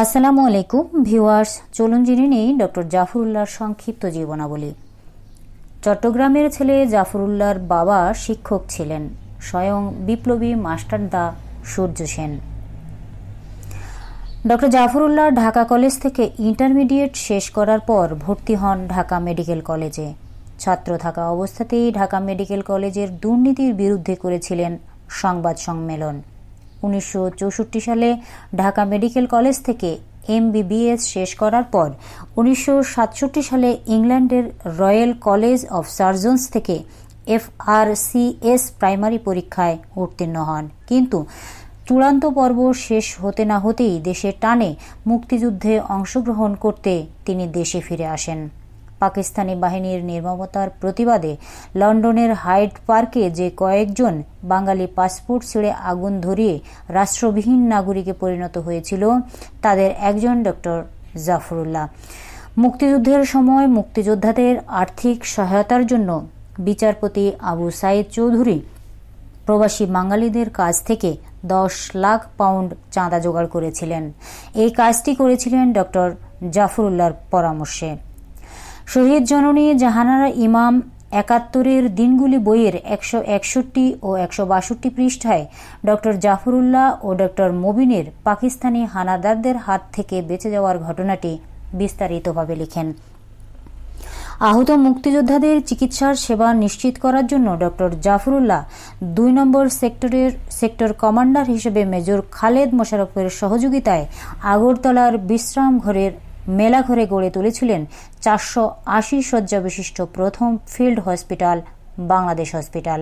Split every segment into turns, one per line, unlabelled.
আসসালামু আলাইকুম ভিউয়ার্স চলুন জেনে নেই ডক্টর জাফরুল্লাহর সংক্ষিপ্ত জীবনাবলী চট্টগ্রামের ছেলে জাফরুল্লাহর বাবা শিক্ষক ছিলেন স্বয়ং বিপ্লবী মাস্টার দা সূর্য সেন ডক্টর জাফরুল্লাহ ঢাকা কলেজ থেকে ইন্টারমিডিয়েট শেষ করার পর ভর্তি হন ঢাকা মেডিকেল কলেজে ছাত্র থাকা অবস্থাতেই ঢাকা মেডিকেল কলেজের দুর্নীতির বিরুদ্ধে করেছিলেন সংবাদ সম্মেলন উনিশশো সালে ঢাকা মেডিকেল কলেজ থেকে এমবিবিএস শেষ করার পর উনিশশো সালে ইংল্যান্ডের রয়্যাল কলেজ অব সার্জনস থেকে এফআরসিএস প্রাইমারি পরীক্ষায় উত্তীর্ণ হন কিন্তু চূড়ান্ত পর্ব শেষ হতে না হতেই দেশের টানে মুক্তিযুদ্ধে অংশগ্রহণ করতে তিনি দেশে ফিরে আসেন পাকিস্তানি বাহিনীর নির্মমতার প্রতিবাদে লন্ডনের হাইড পার্কে যে কয়েকজন বাঙালি পাসপোর্ট ছিঁড়ে আগুন ধরিয়ে রাষ্ট্রবিহীন নাগরিকে পরিণত হয়েছিল তাদের একজন ডক্টর জাফরুল্লাহ মুক্তিযুদ্ধের সময় মুক্তিযোদ্ধাদের আর্থিক সহায়তার জন্য বিচারপতি আবু সাইদ চৌধুরী প্রবাসী বাঙালিদের কাছ থেকে দশ লাখ পাউন্ড চাঁদা জোগাড় করেছিলেন এই কাজটি করেছিলেন ডক্টর জাফরুল্লাহর পরামর্শে শহীদ জননী জাহানারা ইমাম একাত্তরের দিনগুলি বইয়ের একশো একষট্টি ও একশো বাষট্টি পৃষ্ঠায় ডক্টর জাফরুল্লাহ ও ডক্টর মোবিনের পাকিস্তানি হানাদারদের হাত থেকে বেঁচে যাওয়ার ঘটনাটি বিস্তারিতভাবে লিখেন আহত মুক্তিযোদ্ধাদের চিকিৎসার সেবা নিশ্চিত করার জন্য ডক্টর জাফরুল্লাহ দুই নম্বর সেক্টরের সেক্টর কমান্ডার হিসেবে মেজর খালেদ মোশারফের সহযোগিতায় আগরতলার বিশ্রাম ঘরের মেলাঘরে গড়ে তুলেছিলেন চারশো আশি শয্যা বিশিষ্ট প্রথম ফিল্ড হসপিটাল বাংলাদেশ হসপিটাল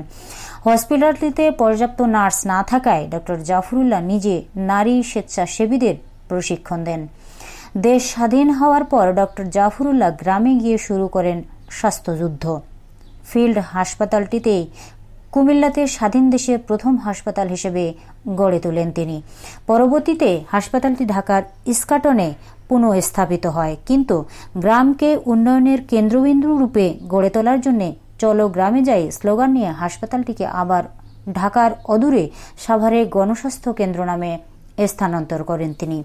হসপিটালটিতে পর্যাপ্ত নার্স না থাকায় ডক্টর জাফরুল্লাহ নিজে নারী স্বেচ্ছাসেবীদের প্রশিক্ষণ দেন দেশ স্বাধীন হওয়ার পর ডক্টর জাফরুল্লাহ গ্রামে গিয়ে শুরু করেন স্বাস্থ্যযুদ্ধ ফিল্ড হাসপাতালটিতেই কুমিল্লাতে স্বাধীন দেশের প্রথম হাসপাতাল হিসেবে গড়ে তোলেন তিনি পরবর্তীতে হাসপাতালটি ঢাকার ইস্কাটনে পুনঃস্থাপিত হয় কিন্তু গ্রামকে উন্নয়নের কেন্দ্রবিন্দু রূপে গড়ে তোলার জন্যে চলো গ্রামে যাই স্লোগান নিয়ে হাসপাতালটিকে আবার ঢাকার অদূরে সাভারে গণস্বাস্থ্য কেন্দ্র নামে স্থানান্তর করেন তিনি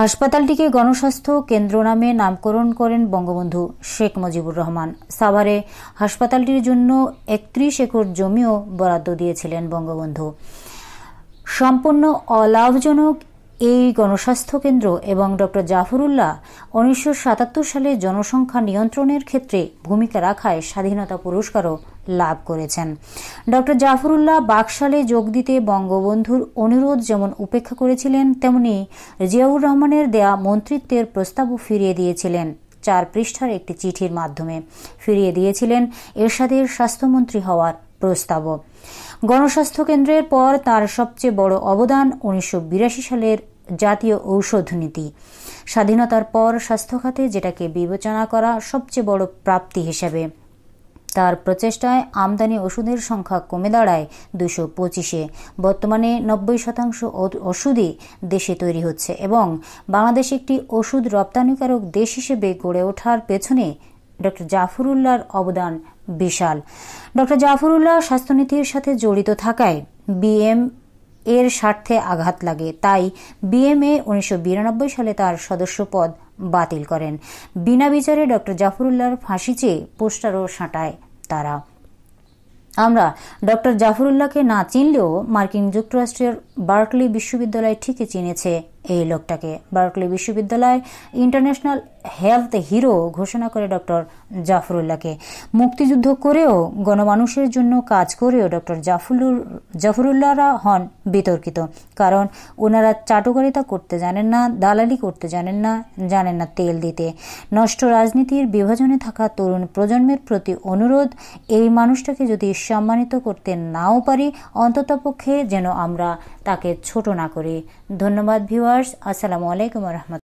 হাসপাতালটিকে গণস্বাস্থ্য কেন্দ্র নামে নামকরণ করেন বঙ্গবন্ধু শেখ মুজিবুর রহমান সাভারে হাসপাতালটির জন্য একত্রিশ একর জমিও বরাদ্দ দিয়েছিলেন বঙ্গবন্ধু সম্পূর্ণ অলাভজনক এই গণস্বাস্থ্য কেন্দ্র এবং ড জাফরুল্লাহ উনিশশো সালে জনসংখ্যা নিয়ন্ত্রণের ক্ষেত্রে ভূমিকা রাখায় স্বাধীনতা পুরস্কারও লাভ করেছেন ড জাফরুল্লাহ বাকশালে যোগ দিতে বঙ্গবন্ধুর অনুরোধ যেমন উপেক্ষা করেছিলেন তেমনি জিয়াউর রহমানের দেয়া মন্ত্রিত্বের প্রস্তাবও ফিরিয়ে দিয়েছিলেন চার পৃষ্ঠার একটি চিঠির মাধ্যমে ফিরিয়ে দিয়েছিলেন এরশাদের স্বাস্থ্যমন্ত্রী হওয়ার প্রস্তাবও গণস্বাস্থ্য কেন্দ্রের পর তার সবচেয়ে বড় অবদান উনিশশো সালের জাতীয় ঔষধ নীতি স্বাধীনতার পর স্বাস্থ্যখাতে যেটাকে বিবেচনা করা সবচেয়ে বড় প্রাপ্তি হিসেবে তার প্রচেষ্টায় আমদানি ওষুধের সংখ্যা কমে দাঁড়ায় দুশো পঁচিশে বর্তমানে নব্বই শতাংশ ওষুধই দেশে তৈরি হচ্ছে এবং বাংলাদেশ একটি ওষুধ রপ্তানিকারক দেশ হিসেবে গড়ে ওঠার পেছনে ডক্টর জাফরুল্লাহর অবদান বিশাল ডক্টর জাফরুল্লাহ স্বাস্থ্যনীতির সাথে জড়িত থাকায় বিএম এর স্বার্থে আঘাত লাগে তাই বিএমএ উনিশশো সালে তার সদস্যপদ বাতিল করেন বিনা বিচারে ডক্টর জাফরুল্লাহর ফাঁসি চেয়ে পোস্টারও সাঁটায় তারা আমরা ডক্টর জাফরুল্লাহকে না চিনলেও মার্কিন যুক্তরাষ্ট্রের বার্কলি বিশ্ববিদ্যালয় ঠিকই চিনেছে এই লোকটাকে বার্কলি বিশ্ববিদ্যালয় ইন্টারন্যাশনাল হেলথ হিরো ঘোষণা করে ডক্টর জাফরুল্লাহকে মুক্তিযুদ্ধ করেও গণমানুষের জন্য কাজ করেও ডক্টর জাফরুল জাফরুল্লাহরা হন বিতর্কিত কারণ ওনারা চাটুকারিতা করতে জানেন না দালালি করতে জানেন না জানেন না তেল দিতে নষ্ট রাজনীতির বিভাজনে থাকা তরুণ প্রজন্মের প্রতি অনুরোধ এই মানুষটাকে যদি সম্মানিত করতে নাও পারি অন্ততপক্ষে যেন আমরা তাকে ছোট না করে ধন্যবাদ ভিউয়ার্স আসসালামু আলাইকুম রহমত